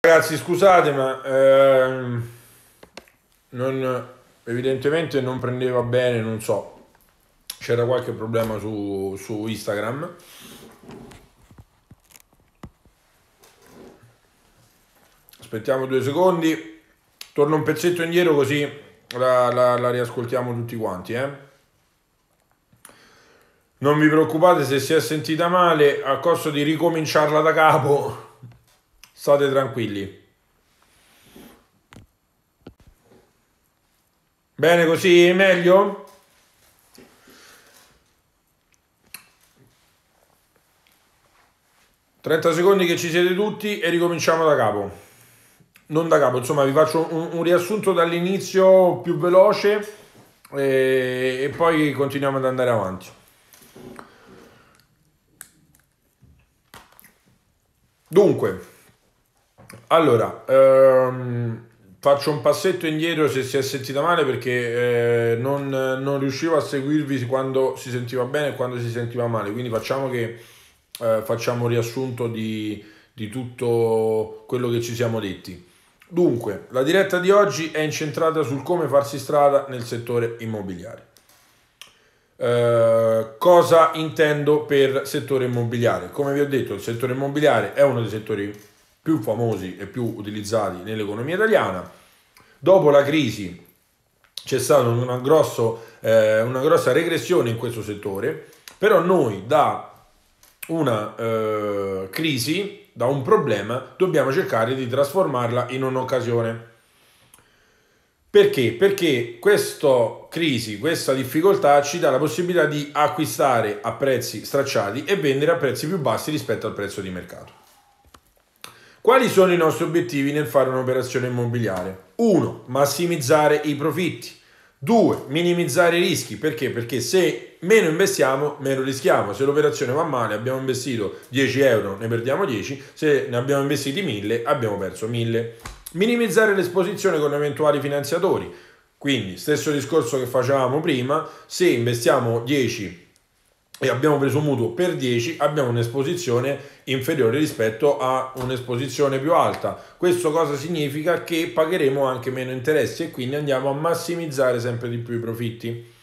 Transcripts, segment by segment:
Ragazzi, scusate, ma ehm, non, evidentemente non prendeva bene, non so, c'era qualche problema su, su Instagram. Aspettiamo due secondi, torno un pezzetto indietro così la, la, la riascoltiamo tutti quanti. Eh. Non vi preoccupate se si è sentita male, a costo di ricominciarla da capo State tranquilli. Bene così, meglio? 30 secondi che ci siete tutti e ricominciamo da capo. Non da capo, insomma vi faccio un, un riassunto dall'inizio più veloce e, eh, e poi continuiamo ad andare avanti. Dunque, allora, ehm, faccio un passetto indietro se si è sentita male perché eh, non, non, riuscivo a seguirvi quando si sentiva bene e quando si sentiva male, quindi facciamo che eh, facciamo un riassunto di, di tutto quello che ci siamo detti. Dunque, la diretta di oggi è incentrata sul come farsi strada nel settore immobiliare. Eh, cosa intendo per settore immobiliare? Come vi ho detto, il settore immobiliare è uno dei settori più famosi e più utilizzati nell'economia italiana. Dopo la crisi c'è stata una, grosso, eh, una grossa regressione in questo settore, però noi da una eh, crisi, da un problema, dobbiamo cercare di trasformarla in un'occasione. Perché? Perché questa crisi, questa difficoltà ci dà la possibilità di acquistare a prezzi stracciati e vendere a prezzi più bassi rispetto al prezzo di mercato. Quali sono i nostri obiettivi nel fare un'operazione immobiliare? 1. Massimizzare i profitti. 2. Minimizzare i rischi. Perché? Perché se meno investiamo, meno rischiamo. Se l'operazione va male, abbiamo investito 10 euro, ne perdiamo 10. Se ne abbiamo investiti 1000, abbiamo perso 1000. Minimizzare l'esposizione con eventuali finanziatori. Quindi, stesso discorso che facevamo prima, se investiamo 10 e abbiamo preso un mutuo per 10, abbiamo un'esposizione inferiore rispetto a un'esposizione più alta. Questo cosa significa? Che pagheremo anche meno interessi e quindi andiamo a massimizzare sempre di più i profitti.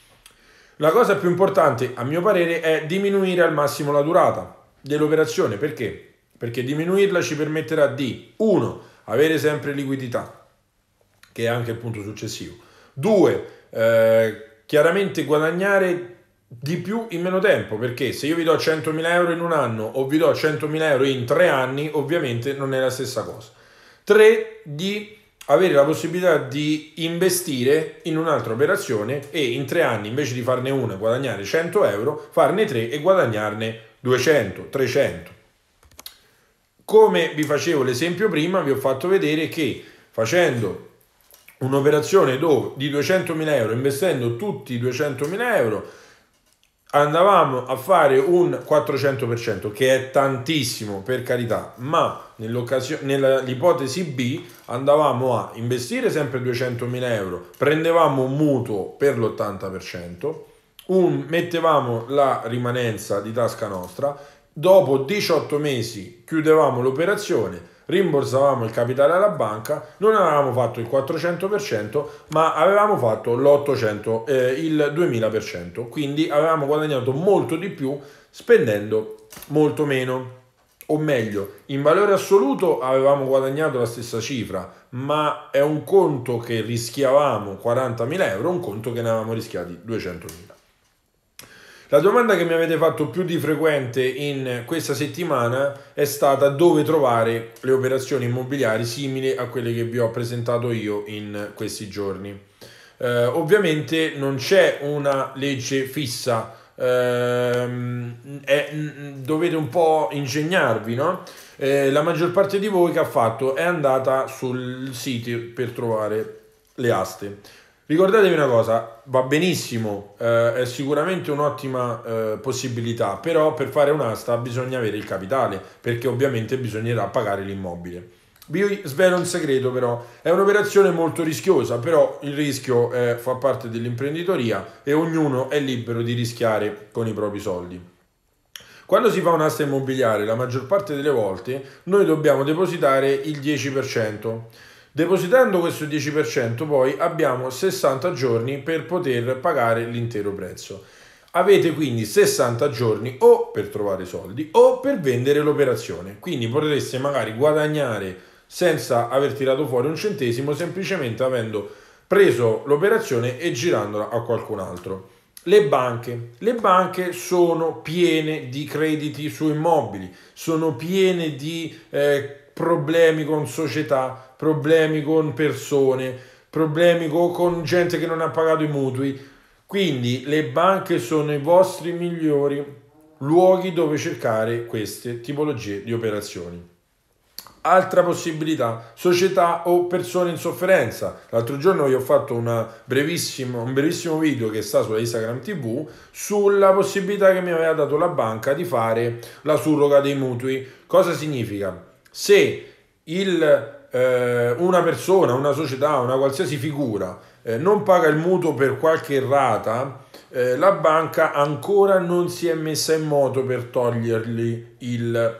La cosa più importante, a mio parere, è diminuire al massimo la durata dell'operazione. Perché? Perché diminuirla ci permetterà di 1. avere sempre liquidità, che è anche il punto successivo. 2. Eh, chiaramente guadagnare di più in meno tempo perché se io vi do 100.000 euro in un anno o vi do 100.000 euro in tre anni ovviamente non è la stessa cosa 3 di avere la possibilità di investire in un'altra operazione e in tre anni invece di farne una e guadagnare 100 euro farne tre e guadagnarne 200 300 come vi facevo l'esempio prima vi ho fatto vedere che facendo un'operazione di 200.000 euro investendo tutti i 200.000 euro andavamo a fare un 400%, che è tantissimo per carità, ma nell'ipotesi B andavamo a investire sempre 200.000 euro, prendevamo un mutuo per l'80%, un, mettevamo la rimanenza di tasca nostra, dopo 18 mesi chiudevamo l'operazione, rimborsavamo il capitale alla banca, non avevamo fatto il 400%, ma avevamo fatto l'800, eh, il 2000%, quindi avevamo guadagnato molto di più spendendo molto meno. O meglio, in valore assoluto avevamo guadagnato la stessa cifra, ma è un conto che rischiavamo 40.000 euro, un conto che ne avevamo rischiati 200.000. La domanda che mi avete fatto più di frequente in questa settimana è stata dove trovare le operazioni immobiliari simili a quelle che vi ho presentato io in questi giorni. Eh, ovviamente non c'è una legge fissa, ehm, è, mm, mm, dovete un po' ingegnarvi, no? Eh, la maggior parte di voi che ha fatto è andata sul sito per trovare le aste. Ricordatevi una cosa, va benissimo, eh, è sicuramente un'ottima eh, possibilità, però per fare un'asta bisogna avere il capitale, perché ovviamente bisognerà pagare l'immobile. Vi svelo un segreto però, è un'operazione molto rischiosa, però il rischio eh, fa parte dell'imprenditoria e ognuno è libero di rischiare con i propri soldi. Quando si fa un'asta immobiliare, la maggior parte delle volte noi dobbiamo depositare il 10%. Depositando questo 10% poi abbiamo 60 giorni per poter pagare l'intero prezzo. Avete quindi 60 giorni o per trovare soldi o per vendere l'operazione. Quindi potreste magari guadagnare senza aver tirato fuori un centesimo, semplicemente avendo preso l'operazione e girandola a qualcun altro. Le banche. Le banche sono piene di crediti su immobili, sono piene di eh, problemi con società, problemi con persone, problemi con, con gente che non ha pagato i mutui. Quindi le banche sono i vostri migliori luoghi dove cercare queste tipologie di operazioni. Altra possibilità, società o persone in sofferenza. L'altro giorno vi ho fatto brevissima, un brevissimo video che sta sulla Instagram TV sulla possibilità che mi aveva dato la banca di fare la surroga dei mutui. Cosa significa? Se il, eh, una persona, una società, una qualsiasi figura eh, non paga il mutuo per qualche rata, eh, la banca ancora non si è messa in moto per togliergli il,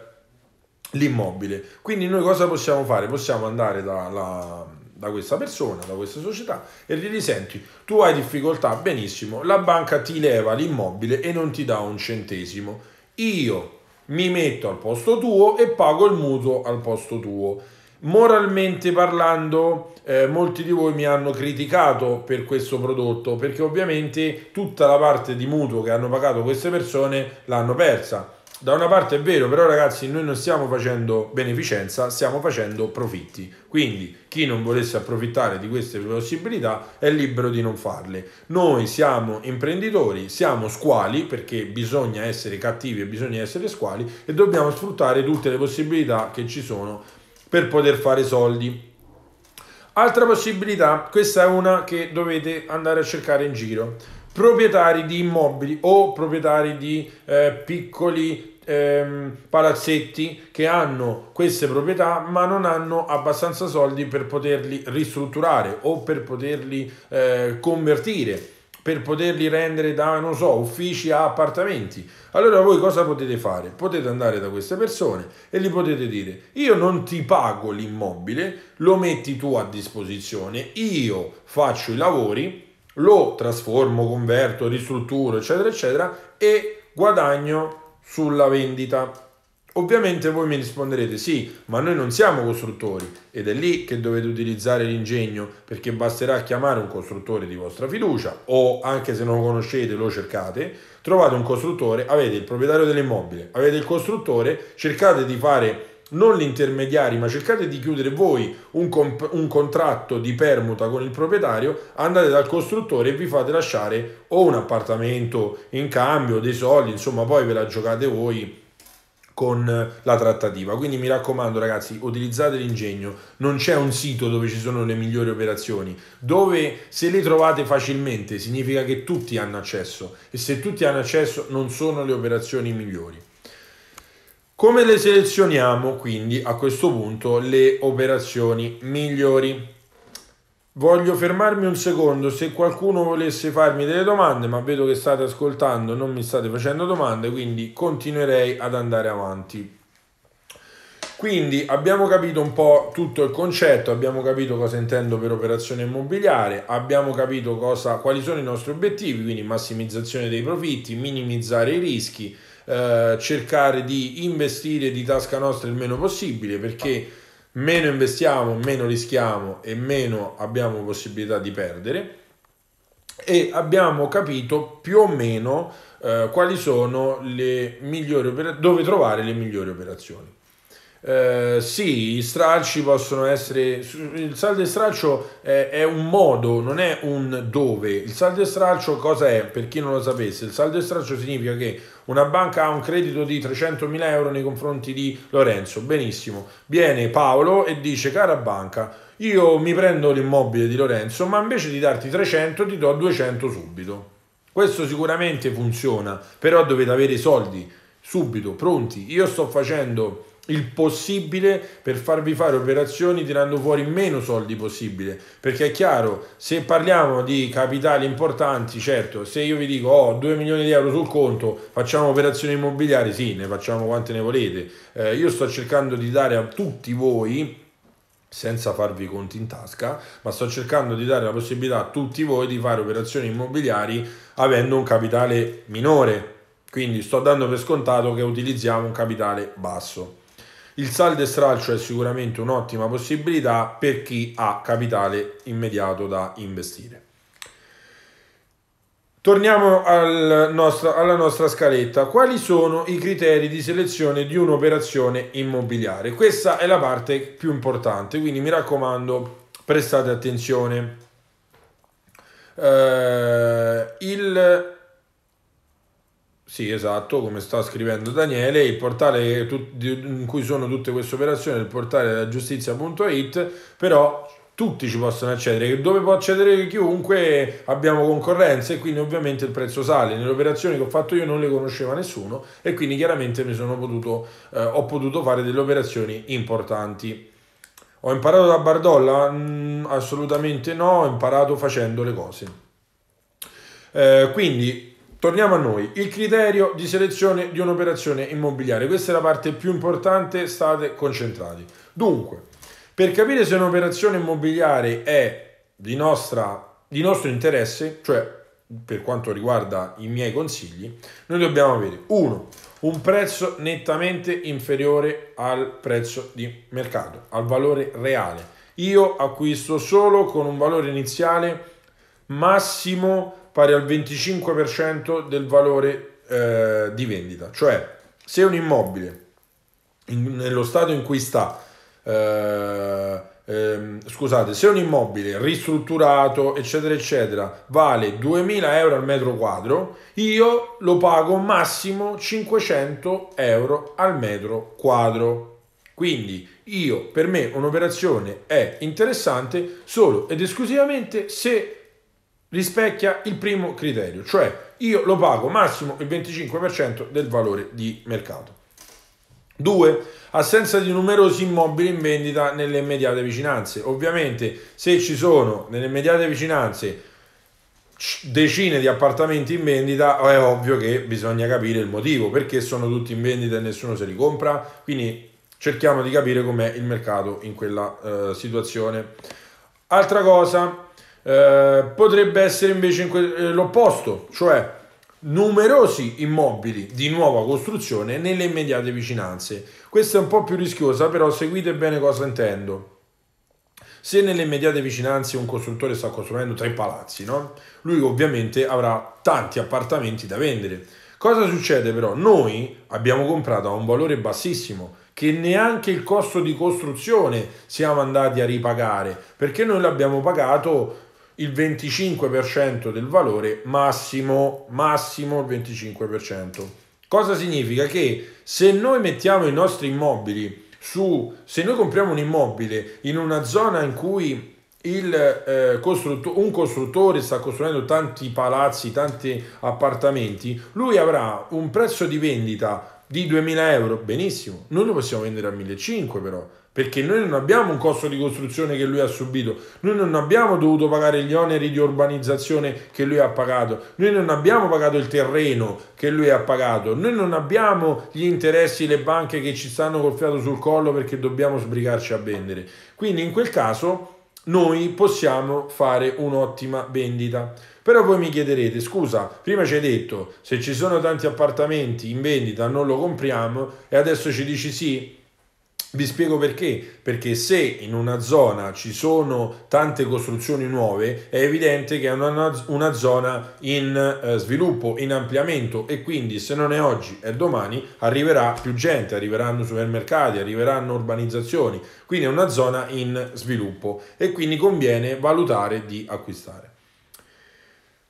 l'immobile. Quindi noi cosa possiamo fare? Possiamo andare da, la, da questa persona, da questa società e gli senti, tu hai difficoltà, benissimo, la banca ti leva l'immobile e non ti dà un centesimo. Io mi metto al posto tuo e pago il mutuo al posto tuo. Moralmente parlando, eh, molti di voi mi hanno criticato per questo prodotto perché ovviamente tutta la parte di mutuo che hanno pagato queste persone l'hanno persa da una parte è vero, però ragazzi noi non stiamo facendo beneficenza, stiamo facendo profitti. Quindi chi non volesse approfittare di queste possibilità è libero di non farle. Noi siamo imprenditori, siamo squali perché bisogna essere cattivi e bisogna essere squali e dobbiamo sfruttare tutte le possibilità che ci sono per poter fare soldi. Altra possibilità, questa è una che dovete andare a cercare in giro proprietari di immobili o proprietari di eh, piccoli Ehm, palazzetti che hanno queste proprietà ma non hanno abbastanza soldi per poterli ristrutturare o per poterli eh, convertire per poterli rendere da non so uffici a appartamenti allora voi cosa potete fare potete andare da queste persone e gli potete dire io non ti pago l'immobile lo metti tu a disposizione io faccio i lavori lo trasformo, converto, ristrutturo, eccetera, eccetera, e guadagno sulla vendita. Ovviamente voi mi risponderete sì, ma noi non siamo costruttori ed è lì che dovete utilizzare l'ingegno perché basterà chiamare un costruttore di vostra fiducia o anche se non lo conoscete lo cercate, trovate un costruttore, avete il proprietario dell'immobile, avete il costruttore, cercate di fare non gli intermediari, ma cercate di chiudere voi un, comp- un, contratto di permuta con il proprietario, andate dal costruttore e vi fate lasciare o un appartamento in cambio, dei soldi, insomma poi ve la giocate voi con la trattativa. Quindi mi raccomando ragazzi, utilizzate l'ingegno, non c'è un sito dove ci sono le migliori operazioni, dove se le trovate facilmente significa che tutti hanno accesso e se tutti hanno accesso non sono le operazioni migliori. Come le selezioniamo quindi a questo punto le operazioni migliori? Voglio fermarmi un secondo se qualcuno volesse farmi delle domande, ma vedo che state ascoltando, e non mi state facendo domande, quindi continuerei ad andare avanti. Quindi abbiamo capito un po' tutto il concetto, abbiamo capito cosa intendo per operazione immobiliare, abbiamo capito cosa, quali sono i nostri obiettivi, quindi massimizzazione dei profitti, minimizzare i rischi, eh, cercare di investire di tasca nostra il meno possibile perché meno investiamo, meno rischiamo e meno abbiamo possibilità di perdere e abbiamo capito più o meno eh, quali sono le migliori operazioni, dove trovare le migliori operazioni. Eh, sì, i stralci possono essere. Il saldo e stralcio è, è, un modo, non è un dove. Il saldo e stralcio cosa è? Per chi non lo sapesse, il saldo e stralcio significa che una banca ha un credito di 300.000 euro nei confronti di Lorenzo. Benissimo. Viene Paolo e dice: Cara banca, io mi prendo l'immobile di Lorenzo, ma invece di darti 300 ti do 200 subito. Questo sicuramente funziona, però dovete avere i soldi subito pronti. Io sto facendo il possibile per farvi fare operazioni tirando fuori meno soldi possibile perché è chiaro se parliamo di capitali importanti certo se io vi dico ho oh, 2 milioni di euro sul conto facciamo operazioni immobiliari sì ne facciamo quante ne volete eh, io sto cercando di dare a tutti voi senza farvi conti in tasca, ma sto cercando di dare la possibilità a tutti voi di fare operazioni immobiliari avendo un capitale minore. Quindi sto dando per scontato che utilizziamo un capitale basso. Il saldo e stralcio è sicuramente un'ottima possibilità per chi ha capitale immediato da investire. Torniamo al nostro, alla nostra scaletta. Quali sono i criteri di selezione di un'operazione immobiliare? Questa è la parte più importante, quindi mi raccomando, prestate attenzione. Eh, il sì, esatto, come sta scrivendo Daniele, il portale in cui sono tutte queste operazioni, è il portale della giustizia.it, però tutti ci possono accedere, dove può accedere chiunque abbiamo concorrenza e quindi ovviamente il prezzo sale. Nelle operazioni che ho fatto io non le conosceva nessuno e quindi chiaramente potuto, eh, ho potuto fare delle operazioni importanti. Ho imparato da Bardolla? Mm, assolutamente no, ho imparato facendo le cose. Eh, quindi Torniamo a noi, il criterio di selezione di un'operazione immobiliare, questa è la parte più importante, state concentrati. Dunque, per capire se un'operazione immobiliare è di, nostra, di nostro interesse, cioè per quanto riguarda i miei consigli, noi dobbiamo avere 1. un prezzo nettamente inferiore al prezzo di mercato, al valore reale. Io acquisto solo con un valore iniziale massimo pari al 25% del valore eh, di vendita. Cioè, se un immobile in, nello stato in cui sta, eh, eh, scusate, se un immobile ristrutturato, eccetera, eccetera, vale 2000 euro al metro quadro, io lo pago massimo 500 euro al metro quadro. Quindi io, per me un'operazione è interessante solo ed esclusivamente se rispecchia il primo criterio, cioè io lo pago massimo il 25% del valore di mercato. 2. Assenza di numerosi immobili in vendita nelle immediate vicinanze. Ovviamente se ci sono nelle immediate vicinanze decine di appartamenti in vendita è ovvio che bisogna capire il motivo perché sono tutti in vendita e nessuno se li compra quindi cerchiamo di capire com'è il mercato in quella eh, situazione altra cosa eh, potrebbe essere invece que- eh, l'opposto, cioè numerosi immobili di nuova costruzione nelle immediate vicinanze. Questa è un po' più rischiosa, però seguite bene cosa intendo. Se nelle immediate vicinanze un costruttore sta costruendo tre palazzi, no? lui ovviamente avrà tanti appartamenti da vendere. Cosa succede però? Noi abbiamo comprato a un valore bassissimo che neanche il costo di costruzione siamo andati a ripagare perché noi l'abbiamo pagato il 25% del valore massimo, massimo il 25%. Cosa significa? Che se noi mettiamo i nostri immobili su, se noi compriamo un immobile in una zona in cui il, eh, costrutto- un costruttore sta costruendo tanti palazzi, tanti appartamenti, lui avrà un prezzo di vendita di 2000 euro, benissimo, noi lo possiamo vendere a 1500 però, perché noi non abbiamo un costo di costruzione che lui ha subito, noi non abbiamo dovuto pagare gli oneri di urbanizzazione che lui ha pagato, noi non abbiamo pagato il terreno che lui ha pagato, noi non abbiamo gli interessi, le banche che ci stanno col fiato sul collo perché dobbiamo sbrigarci a vendere. Quindi in quel caso noi possiamo fare un'ottima vendita. Però voi mi chiederete, scusa, prima ci hai detto se ci sono tanti appartamenti in vendita non lo compriamo e adesso ci dici sì? Vi spiego perché, perché se in una zona ci sono tante costruzioni nuove è evidente che è una, una zona in eh, sviluppo, in ampliamento e quindi se non è oggi è domani arriverà più gente, arriveranno supermercati, arriveranno urbanizzazioni, quindi è una zona in sviluppo e quindi conviene valutare di acquistare.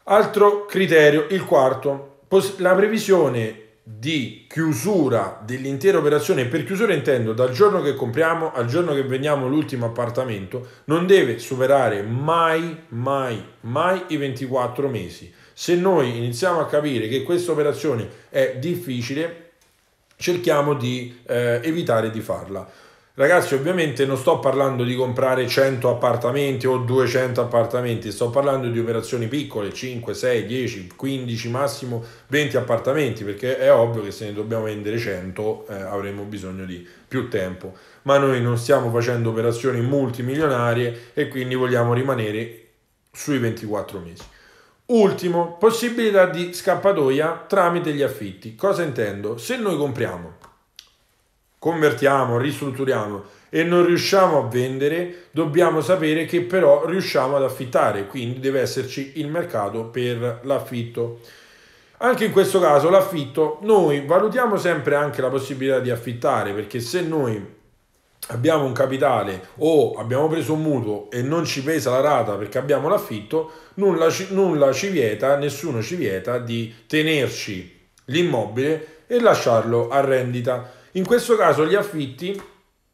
Altro criterio, il quarto, la previsione di chiusura dell'intera operazione, per chiusura intendo dal giorno che compriamo al giorno che vendiamo l'ultimo appartamento, non deve superare mai, mai, mai i 24 mesi. Se noi iniziamo a capire che questa operazione è difficile, cerchiamo di eh, evitare di farla. Ragazzi, ovviamente non sto parlando di comprare 100 appartamenti o 200 appartamenti, sto parlando di operazioni piccole, 5, 6, 10, 15, massimo 20 appartamenti, perché è ovvio che se ne dobbiamo vendere 100 eh, avremo bisogno di più tempo. Ma noi non stiamo facendo operazioni multimilionarie e quindi vogliamo rimanere sui 24 mesi. Ultimo, possibilità di scappatoia tramite gli affitti. Cosa intendo? Se noi compriamo convertiamo, ristrutturiamo e non riusciamo a vendere, dobbiamo sapere che però riusciamo ad affittare, quindi deve esserci il mercato per l'affitto. Anche in questo caso l'affitto, noi valutiamo sempre anche la possibilità di affittare, perché se noi abbiamo un capitale o abbiamo preso un mutuo e non ci pesa la rata perché abbiamo l'affitto, nulla ci, nulla ci vieta, nessuno ci vieta di tenerci l'immobile e lasciarlo a rendita. In questo caso gli affitti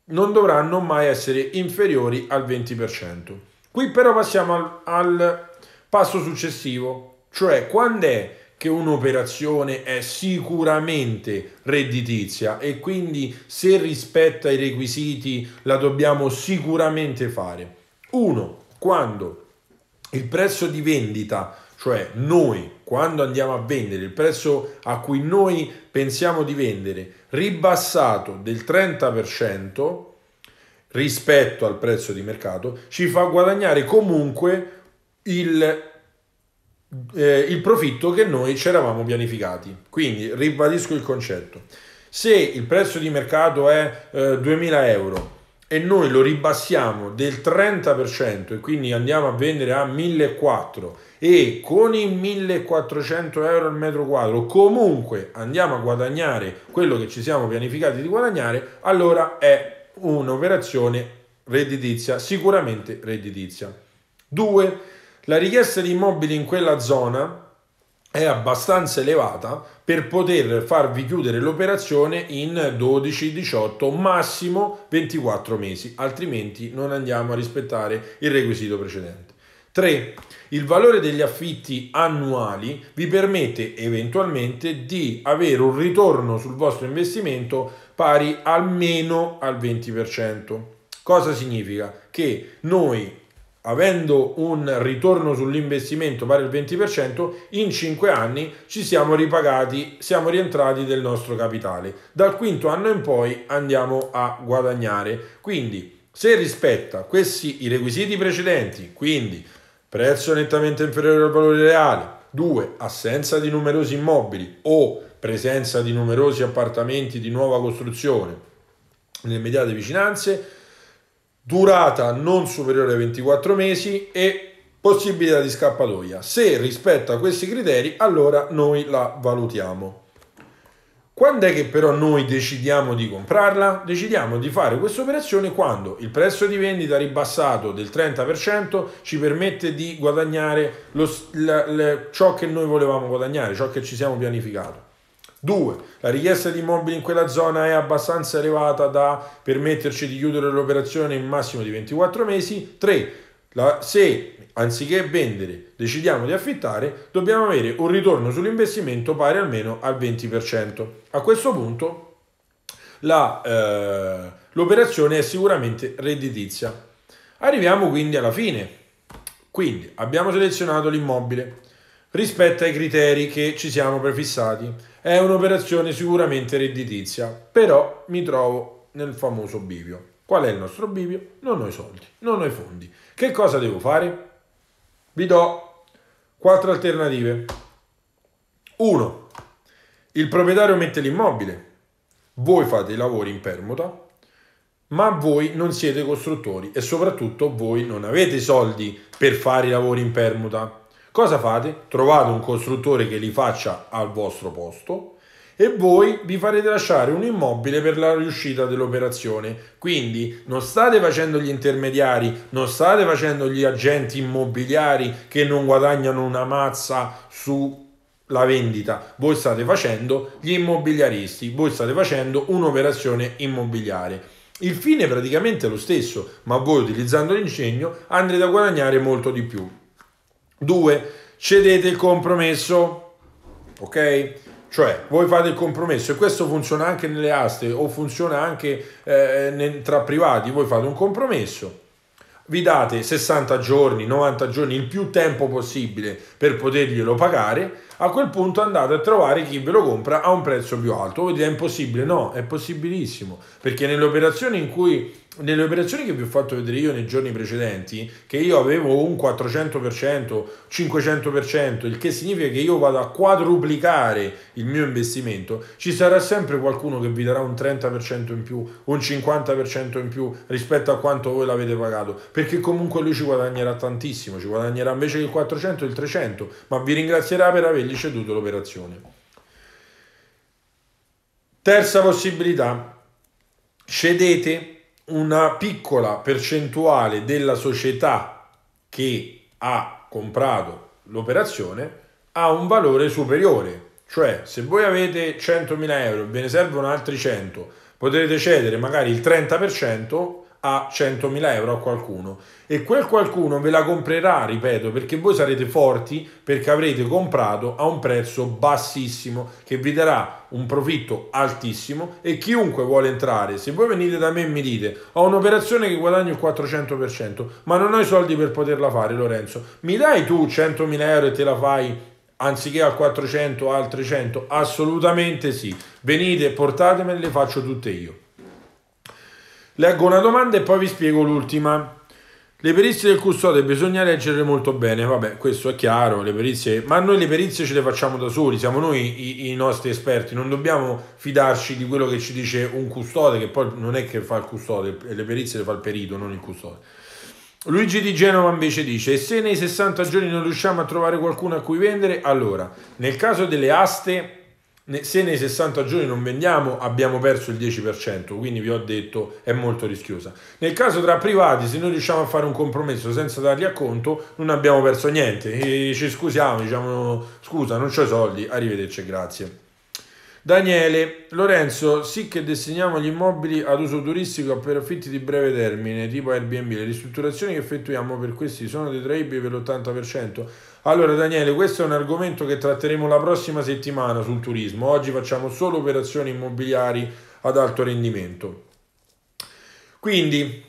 non dovranno mai essere inferiori al 20%. Qui però passiamo al, al passo successivo, cioè quando è che un'operazione è sicuramente redditizia e quindi se rispetta i requisiti la dobbiamo sicuramente fare. 1. Quando il prezzo di vendita, cioè noi quando andiamo a vendere il prezzo a cui noi pensiamo di vendere ribassato del 30% rispetto al prezzo di mercato ci fa guadagnare comunque il, eh, il profitto che noi ci eravamo pianificati. Quindi ribadisco il concetto. Se il prezzo di mercato è eh, 2000 euro e noi lo ribassiamo del 30% e quindi andiamo a vendere a 1400 e con i 1400 euro al metro quadro comunque andiamo a guadagnare quello che ci siamo pianificati di guadagnare, allora è un'operazione redditizia, sicuramente redditizia. 2. La richiesta di immobili in quella zona è abbastanza elevata per poter farvi chiudere l'operazione in 12, 18, massimo 24 mesi, altrimenti non andiamo a rispettare il requisito precedente. 3. Il valore degli affitti annuali vi permette eventualmente di avere un ritorno sul vostro investimento pari almeno al 20%. Cosa significa? Che noi avendo un ritorno sull'investimento pari al 20%, in 5 anni ci siamo ripagati, siamo rientrati del nostro capitale. Dal quinto anno in poi andiamo a guadagnare. Quindi, se rispetta questi i requisiti precedenti, quindi prezzo nettamente inferiore al valore reale. 2. Assenza di numerosi immobili o presenza di numerosi appartamenti di nuova costruzione nelle immediate vicinanze, durata non superiore ai 24 mesi e possibilità di scappatoia. Se rispetta questi criteri, allora noi la valutiamo. Quando è che però noi decidiamo di comprarla? Decidiamo di fare questa operazione quando il prezzo di vendita ribassato del 30% ci permette di guadagnare lo, la, la, ciò che noi volevamo guadagnare, ciò che ci siamo pianificato. 2. La richiesta di immobili in quella zona è abbastanza elevata da permetterci di chiudere l'operazione in massimo di 24 mesi. 3. se anziché vendere decidiamo di affittare, dobbiamo avere un ritorno sull'investimento pari almeno al 20%. A questo punto la, eh, l'operazione è sicuramente redditizia. Arriviamo quindi alla fine. Quindi abbiamo selezionato l'immobile rispetto ai criteri che ci siamo prefissati. È un'operazione sicuramente redditizia, però mi trovo nel famoso bivio. Qual è il nostro bivio? Non ho i soldi, non ho i fondi. Che cosa devo fare? Vi do Quattro alternative. 1. Il proprietario mette l'immobile, voi fate i lavori in permuta, ma voi non siete costruttori e soprattutto voi non avete i soldi per fare i lavori in permuta. Cosa fate? Trovate un costruttore che li faccia al vostro posto e voi vi farete lasciare un immobile per la riuscita dell'operazione. Quindi non state facendo gli intermediari, non state facendo gli agenti immobiliari che non guadagnano una mazza su la vendita, voi state facendo gli immobiliaristi, voi state facendo un'operazione immobiliare. Il fine è praticamente lo stesso, ma voi utilizzando l'ingegno andrete a guadagnare molto di più. 2. Cedete il compromesso. Ok? Cioè, voi fate il compromesso e questo funziona anche nelle aste o funziona anche eh, nel, tra privati, voi fate un compromesso, vi date 60 giorni, 90 giorni, il più tempo possibile per poterglielo pagare a quel punto andate a trovare chi ve lo compra a un prezzo più alto. Voi dite è impossibile? No, è possibilissimo, perché nelle operazioni in cui nelle operazioni che vi ho fatto vedere io nei giorni precedenti, che io avevo un 400%, 500%, il che significa che io vado a quadruplicare il mio investimento, ci sarà sempre qualcuno che vi darà un 30% in più, un 50% in più rispetto a quanto voi l'avete pagato, perché comunque lui ci guadagnerà tantissimo, ci guadagnerà invece che il 400 il 300, ma vi ringrazierà per avergli ricevuto l'operazione. Terza possibilità, cedete una piccola percentuale della società che ha comprato l'operazione a un valore superiore, cioè se voi avete 100.000 euro e ve ne servono altri 100, potrete cedere magari il 30% a 100.000 euro a qualcuno e quel qualcuno ve la comprerà, ripeto, perché voi sarete forti perché avrete comprato a un prezzo bassissimo che vi darà un profitto altissimo e chiunque vuole entrare, se voi venite da me e mi dite ho un'operazione che guadagno il 400% ma non ho i soldi per poterla fare Lorenzo, mi dai tu 100.000 euro e te la fai anziché al 400 al 300? Assolutamente sì, venite portatemele, le faccio tutte io. Leggo una domanda e poi vi spiego l'ultima. Le perizie del custode bisogna leggere molto bene, vabbè, questo è chiaro, le perizie, ma noi le perizie ce le facciamo da soli, siamo noi i, i, nostri esperti, non dobbiamo fidarci di quello che ci dice un custode, che poi non è che fa il custode, le perizie le fa il perito, non il custode. Luigi di Genova invece dice, e se nei 60 giorni non riusciamo a trovare qualcuno a cui vendere, allora, nel caso delle aste se nei 60 giorni non vendiamo abbiamo perso il 10%, quindi vi ho detto è molto rischiosa. Nel caso tra privati, se noi riusciamo a fare un compromesso senza dargli acconto, non abbiamo perso niente, e ci scusiamo, diciamo scusa, non ho soldi, arrivederci, grazie. Daniele, Lorenzo, sì che destiniamo gli immobili ad uso turistico per affitti di breve termine, tipo Airbnb, le ristrutturazioni che effettuiamo per questi sono detraibili per l'80%. Allora Daniele, questo è un argomento che tratteremo la prossima settimana sul turismo. Oggi facciamo solo operazioni immobiliari ad alto rendimento. Quindi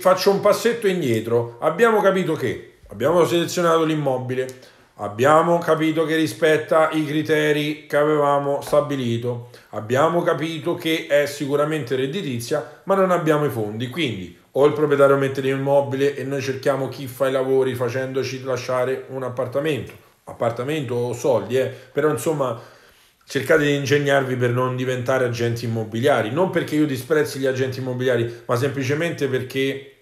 faccio un passetto indietro. Abbiamo capito che abbiamo selezionato l'immobile, abbiamo capito che rispetta i criteri che avevamo stabilito, abbiamo capito che è sicuramente redditizia, ma non abbiamo i fondi. Quindi o il proprietario mette l'immobile e noi cerchiamo chi fa i lavori facendoci lasciare un appartamento, appartamento o soldi, eh? però insomma cercate di ingegnarvi per non diventare agenti immobiliari, non perché io disprezzi gli agenti immobiliari, ma semplicemente perché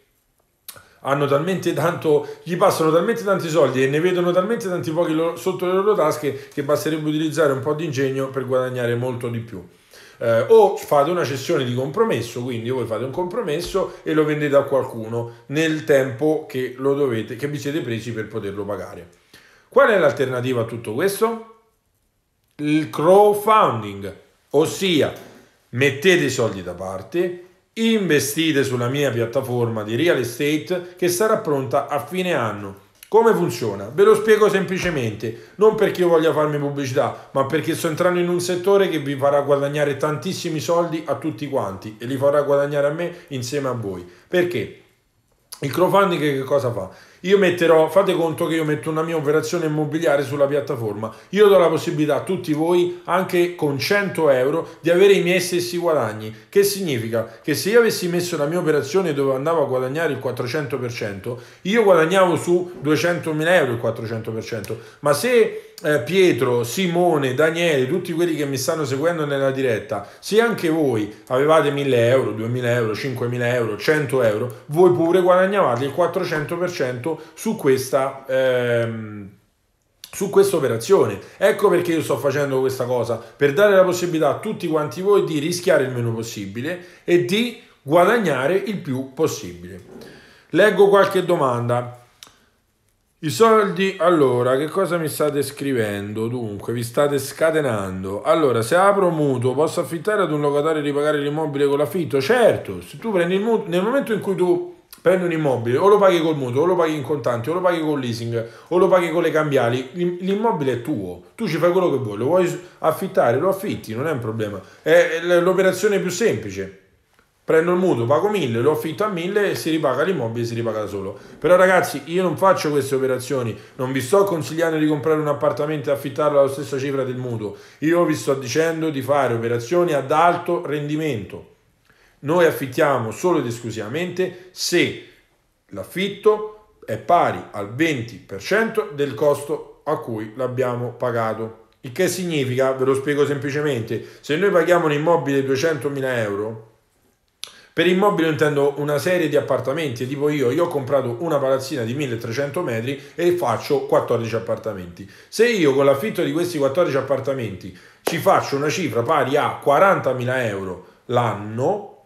hanno talmente tanto, gli passano talmente tanti soldi e ne vedono talmente tanti pochi sotto le loro tasche che basterebbe utilizzare un po' di ingegno per guadagnare molto di più eh, o fate una cessione di compromesso, quindi voi fate un compromesso e lo vendete a qualcuno nel tempo che, lo dovete, che vi siete presi per poterlo pagare. Qual è l'alternativa a tutto questo? Il crowdfunding, ossia mettete i soldi da parte, investite sulla mia piattaforma di real estate che sarà pronta a fine anno come funziona? Ve lo spiego semplicemente, non perché io voglia farmi pubblicità, ma perché sto entrando in un settore che vi farà guadagnare tantissimi soldi a tutti quanti e li farà guadagnare a me insieme a voi. Perché? Il crowdfunding che cosa fa? Io metterò, fate conto che io metto una mia operazione immobiliare sulla piattaforma. Io do la possibilità a tutti voi, anche con 100 euro, di avere i miei stessi guadagni. Che significa? Che se io avessi messo la mia operazione dove andavo a guadagnare il 400%, io guadagnavo su 200.000 euro il 400%. Ma se eh, Pietro, Simone, Daniele, tutti quelli che mi stanno seguendo nella diretta, se anche voi avevate 1000 euro, 2000 euro, 5000 euro, 100 euro, voi pure guadagnavate il 400% su questa... Ehm, su questa operazione. Ecco perché io sto facendo questa cosa, per dare la possibilità a tutti quanti voi di rischiare il meno possibile e di guadagnare il più possibile. Leggo qualche domanda. I soldi, allora, che cosa mi state scrivendo? Dunque, vi state scatenando. Allora, se apro mutuo, posso affittare ad un locatore e ripagare l'immobile con l'affitto? Certo, se tu prendi il mutuo, nel momento in cui tu prendi un immobile, o lo paghi col mutuo, o lo paghi in contanti, o lo paghi con leasing, o lo paghi con le cambiali, l'immobile è tuo, tu ci fai quello che vuoi, lo vuoi affittare, lo affitti, non è un problema. È l'operazione più semplice prendo il mutuo, pago 1000, lo affitto a 1000 e si ripaga l'immobile si ripaga da solo. Però ragazzi, io non faccio queste operazioni, non vi sto consigliando di comprare un appartamento e affittarlo alla stessa cifra del mutuo. Io vi sto dicendo di fare operazioni ad alto rendimento. Noi affittiamo solo ed esclusivamente se l'affitto è pari al 20% del costo a cui l'abbiamo pagato. Il che significa, ve lo spiego semplicemente, se noi paghiamo un immobile 200.000 euro, per immobile intendo una serie di appartamenti, tipo io, io ho comprato una palazzina di 1300 metri e faccio 14 appartamenti. Se io con l'affitto di questi 14 appartamenti ci faccio una cifra pari a 40.000 euro l'anno,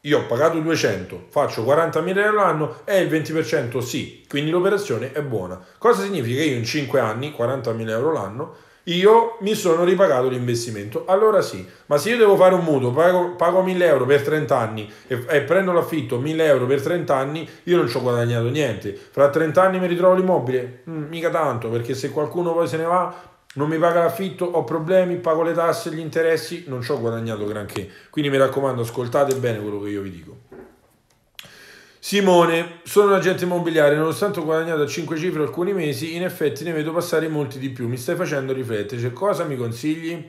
io ho pagato 200, faccio 40.000 euro l'anno e il 20% sì, quindi l'operazione è buona. Cosa significa che io in 5 anni, 40.000 euro l'anno, io mi sono ripagato l'investimento. Allora sì, ma se io devo fare un mutuo, pago, pago 1000 euro per 30 anni e, e, prendo l'affitto 1000 euro per 30 anni, io non ci ho guadagnato niente. Fra 30 anni mi ritrovo l'immobile? Mm, mica tanto, perché se qualcuno poi se ne va, non mi paga l'affitto, ho problemi, pago le tasse, gli interessi, non ci ho guadagnato granché. Quindi mi raccomando, ascoltate bene quello che io vi dico. Simone, sono un agente immobiliare, nonostante ho guadagnato a 5 cifre alcuni mesi, in effetti ne vedo passare molti di più. Mi stai facendo riflettere, cioè, cosa mi consigli?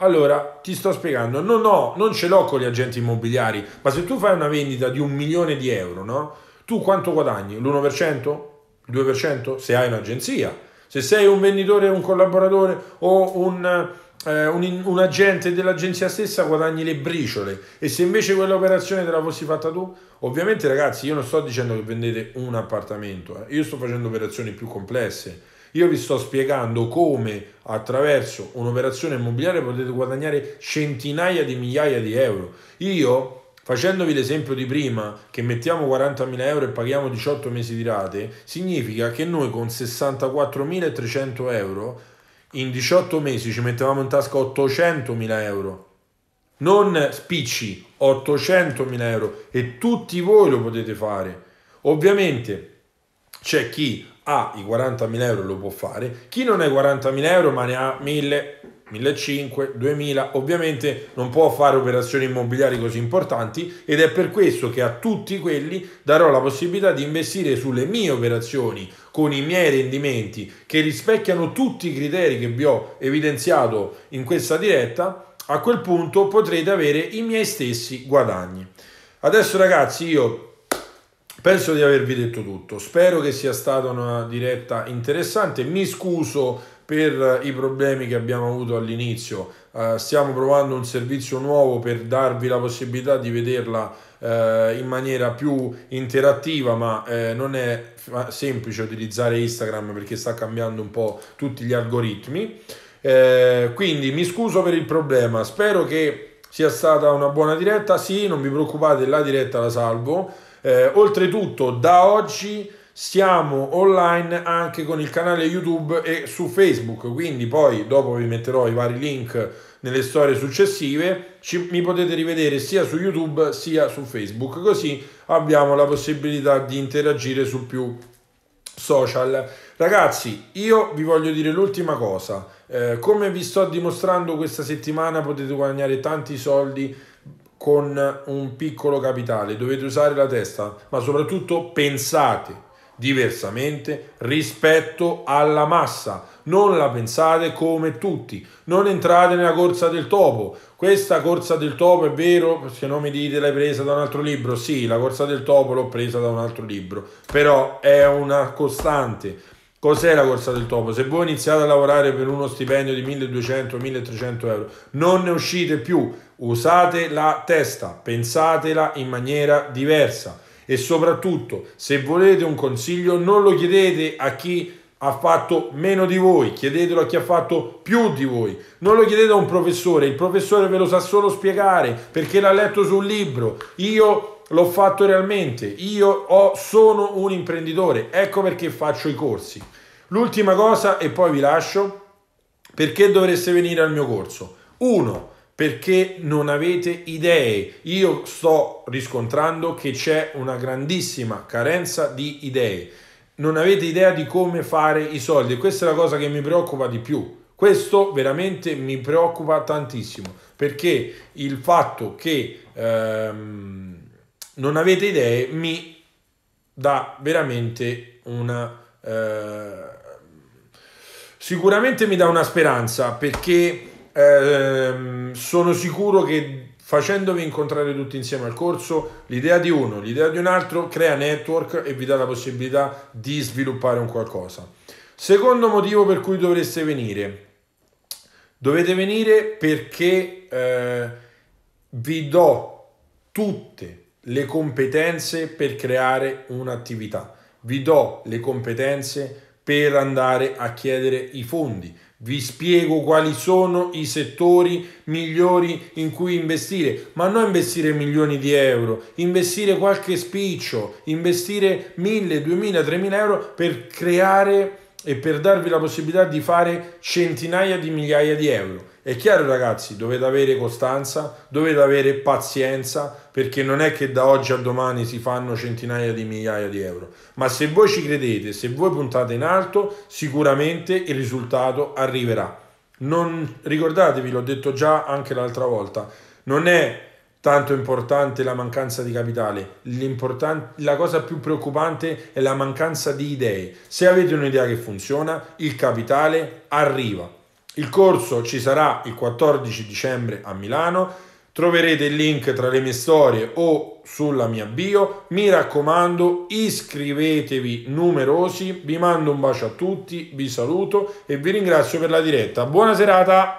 Allora, ti sto spiegando, no, no, non ce l'ho con gli agenti immobiliari, ma se tu fai una vendita di un milione di euro, no? Tu quanto guadagni? L'1%? Il 2%? Se hai un'agenzia. Se sei un venditore, un collaboratore o un eh, un, un, agente dell'agenzia stessa guadagni le briciole e se invece quell'operazione te la fossi fatta tu ovviamente ragazzi io non sto dicendo che vendete un appartamento eh. io sto facendo operazioni più complesse io vi sto spiegando come attraverso un'operazione immobiliare potete guadagnare centinaia di migliaia di euro io Facendovi l'esempio di prima, che mettiamo 40.000 euro e paghiamo 18 mesi di rate, significa che noi con 64.300 euro in 18 mesi ci mettevamo in tasca 800.000 euro. Non spicci, 800.000 euro e tutti voi lo potete fare. Ovviamente c'è chi ha i 40.000 euro lo può fare, chi non ha i 40.000 euro ma ne ha 1.000 1500, 2000, ovviamente non può fare operazioni immobiliari così importanti ed è per questo che a tutti quelli darò la possibilità di investire sulle mie operazioni con i miei rendimenti che rispecchiano tutti i criteri che vi ho evidenziato in questa diretta, a quel punto potrete avere i miei stessi guadagni. Adesso ragazzi io penso di avervi detto tutto, spero che sia stata una diretta interessante, mi scuso per eh, i problemi che abbiamo avuto all'inizio. Eh, stiamo provando un servizio nuovo per darvi la possibilità di vederla eh, in maniera più interattiva, ma eh, non è f- semplice utilizzare Instagram perché sta cambiando un po' tutti gli algoritmi. Eh, quindi mi scuso per il problema, spero che sia stata una buona diretta. Sì, non vi preoccupate, la diretta la salvo. Eh, oltretutto, da oggi siamo online anche con il canale YouTube e su Facebook, quindi poi dopo vi metterò i vari link nelle storie successive, ci, mi potete rivedere sia su YouTube sia su Facebook, così abbiamo la possibilità di interagire su più social. Ragazzi, io vi voglio dire l'ultima cosa. Eh, come vi sto dimostrando questa settimana potete guadagnare tanti soldi con un piccolo capitale, dovete usare la testa, ma soprattutto pensate diversamente rispetto alla massa. Non la pensate come tutti, non entrate nella corsa del topo. Questa corsa del topo è vero, se non mi dite l'hai presa da un altro libro, sì, la corsa del topo l'ho presa da un altro libro, però è una costante. Cos'è la corsa del topo? Se voi iniziate a lavorare per uno stipendio di 1200-1300 euro, non ne uscite più, usate la testa, pensatela in maniera diversa e soprattutto, se volete un consiglio, non lo chiedete a chi ha fatto meno di voi, chiedetelo a chi ha fatto più di voi. Non lo chiedete a un professore, il professore ve lo sa solo spiegare perché l'ha letto su un libro. Io l'ho fatto realmente, io ho, sono un imprenditore, ecco perché faccio i corsi. L'ultima cosa e poi vi lascio, perché dovreste venire al mio corso? 1 perché non avete idee. Io sto riscontrando che c'è una grandissima carenza di idee. Non avete idea di come fare i soldi. Questa è la cosa che mi preoccupa di più. Questo veramente mi preoccupa tantissimo perché il fatto che ehm, non avete idee mi dà veramente una... Eh, sicuramente mi dà una speranza perché eh, sono sicuro che facendovi incontrare tutti insieme al corso, l'idea di uno, l'idea di un altro crea network e vi dà la possibilità di sviluppare un qualcosa. Secondo motivo per cui dovreste venire, dovete venire perché eh, vi do tutte le competenze per creare un'attività, vi do le competenze per andare a chiedere i fondi, vi spiego quali sono i settori migliori in cui investire, ma non investire milioni di euro, investire qualche spiccio, investire 1000, 2000, 3000 euro per creare e per darvi la possibilità di fare centinaia di migliaia di euro. È chiaro ragazzi, dovete avere costanza, dovete avere pazienza, perché non è che da oggi a domani si fanno centinaia di migliaia di euro, ma se voi ci credete, se voi puntate in alto, sicuramente il risultato arriverà. Non ricordatevi, l'ho detto già anche l'altra volta, non è tanto importante la mancanza di capitale, la cosa più preoccupante è la mancanza di idee. Se avete un'idea che funziona, il capitale arriva. Il corso ci sarà il 14 dicembre a Milano, troverete il link tra le mie storie o sulla mia bio. Mi raccomando, iscrivetevi numerosi, vi mando un bacio a tutti, vi saluto e vi ringrazio per la diretta. Buona serata!